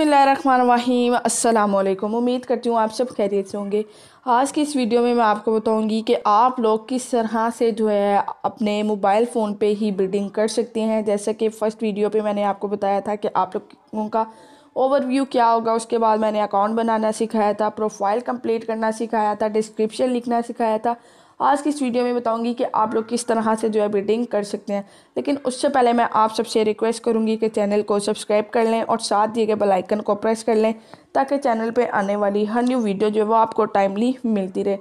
अस्सलाम वालेकुम उम्मीद करती हूँ आप सब खैरियत से होंगे आज की इस वीडियो में मैं आपको बताऊंगी कि आप लोग किस तरह से जो है अपने मोबाइल फ़ोन पे ही बिल्डिंग कर सकते हैं जैसे कि फ़र्स्ट वीडियो पे मैंने आपको बताया था कि आप लोगों का ओवरव्यू क्या होगा उसके बाद मैंने अकाउंट बनाना सिखाया था प्रोफाइल कम्प्लीट करना सिखाया था डिस्क्रिप्शन लिखना सिखाया था आज की इस वीडियो में बताऊंगी कि आप लोग किस तरह से जो है बिडिंग कर सकते हैं लेकिन उससे पहले मैं आप सबसे रिक्वेस्ट करूंगी कि चैनल को सब्सक्राइब कर लें और साथ दिए गए बेलाइकन को प्रेस कर लें ताकि चैनल पर आने वाली हर न्यू वीडियो जो है वो आपको टाइमली मिलती रहे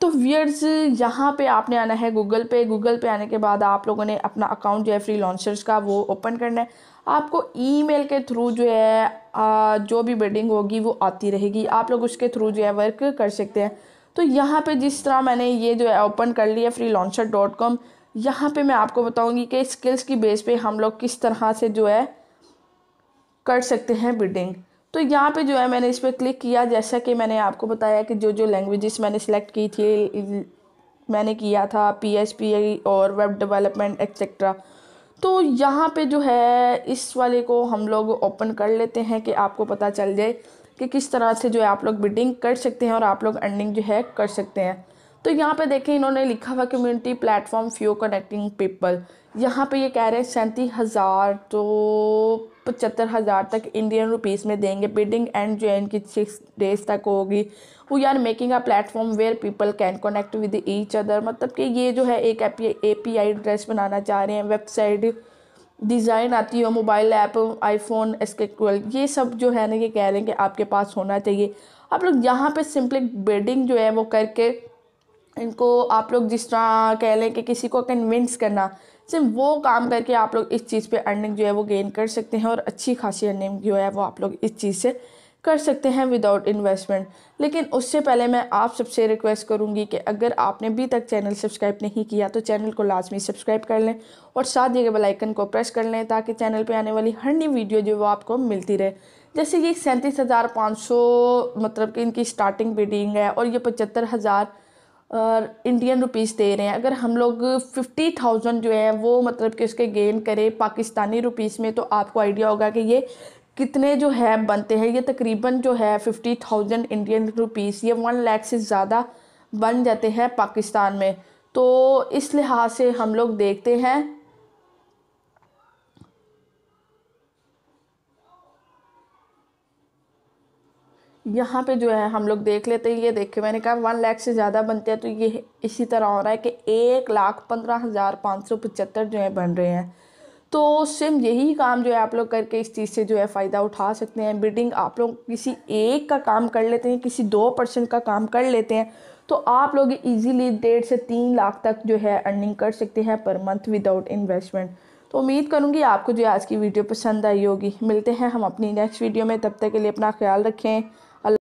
तो वियर्स यहाँ पे आपने आना है गूगल पे गूगल पे आने के बाद आप लोगों ने अपना अकाउंट जो है फ्री लॉन्चर्स का वो ओपन करना है आपको ईमेल के थ्रू जो है जो भी बिडिंग होगी वो आती रहेगी आप लोग उसके थ्रू जो है वर्क कर सकते हैं तो यहाँ पे जिस तरह मैंने ये जो है ओपन कर लिया फ्री लॉन्चर डॉट कॉम यहाँ पर मैं आपको बताऊँगी कि स्किल्स की बेस पे हम लोग किस तरह से जो है कर सकते हैं बिडिंग तो यहाँ पे जो है मैंने इस पर क्लिक किया जैसा कि मैंने आपको बताया कि जो जो लैंग्वेजेस मैंने सेलेक्ट की थी मैंने किया था पी एस पी और वेब डेवलपमेंट एक्सेट्रा तो यहाँ पे जो है इस वाले को हम लोग ओपन कर लेते हैं कि आपको पता चल जाए कि किस तरह से जो है आप लोग बिडिंग कर सकते हैं और आप लोग अर्निंग जो है कर सकते हैं तो यहाँ पे देखें इन्होंने लिखा हुआ community platform few connecting people यहाँ पे ये कह रहे हैं सैंतीस हज़ार तो पचहत्तर हज़ार तक इंडियन रुपीस में देंगे बिडिंग एंड जो इनकी सिक्स डेज तक होगी वो यार making a platform where people can connect with each other मतलब कि ये जो है एक ए पी आई एड्रेस बनाना चाह रहे हैं वेबसाइट डिज़ाइन आती है मोबाइल ऐप आईफोन एस के ट्वेल्व ये सब जो है ना ये कह रहे हैं कि आपके पास होना चाहिए आप लोग यहाँ पे सिंपली बेडिंग जो है वो करके इनको आप लोग जिस तरह कह लें कि किसी को कन्विंस करना सिर्फ वो काम करके आप लोग इस चीज़ पे अर्निंग जो है वो गेन कर सकते हैं और अच्छी खासी अर्निंग जो है वो आप लोग इस चीज़ से कर सकते हैं विदाउट इन्वेस्टमेंट लेकिन उससे पहले मैं आप सबसे रिक्वेस्ट करूंगी कि अगर आपने अभी तक चैनल सब्सक्राइब नहीं किया तो चैनल को लाजमी सब्सक्राइब कर लें और साथ दिए गए बेल आइकन को प्रेस कर लें ताकि चैनल पे आने वाली हर नई वीडियो जो वो आपको मिलती रहे जैसे ये सैंतीस हज़ार पाँच सौ मतलब कि इनकी स्टार्टिंग बिडिंग है और ये पचहत्तर हज़ार और इंडियन रुपीस दे रहे हैं अगर हम लोग फिफ्टी थाउजेंड जो है वो मतलब कि उसके गेन करें पाकिस्तानी रुपीस में तो आपको आइडिया होगा कि ये कितने जो है बनते हैं ये तकरीबन जो है फिफ्टी थाउजेंड इंडियन रुपीस ये वन लैख से ज़्यादा बन जाते हैं पाकिस्तान में तो इस लिहाज से हम लोग देखते हैं यहाँ पे जो है हम लोग देख लेते हैं ये देखे मैंने कहा वन लाख से ज़्यादा बनते हैं तो ये इसी तरह हो रहा है कि एक लाख पंद्रह हज़ार पाँच सौ पचहत्तर जो है बन रहे हैं तो सिम यही काम जो है आप लोग करके इस चीज़ से जो है फ़ायदा उठा सकते हैं बिडिंग आप लोग किसी एक का काम कर लेते हैं किसी दो परसेंट का काम कर लेते हैं तो आप लोग इजीली डेढ़ से तीन लाख तक जो है अर्निंग कर सकते हैं पर मंथ विदाउट इन्वेस्टमेंट तो उम्मीद करूँगी आपको जो है आज की वीडियो पसंद आई होगी मिलते हैं हम अपनी नेक्स्ट वीडियो में तब तक के लिए अपना ख्याल रखें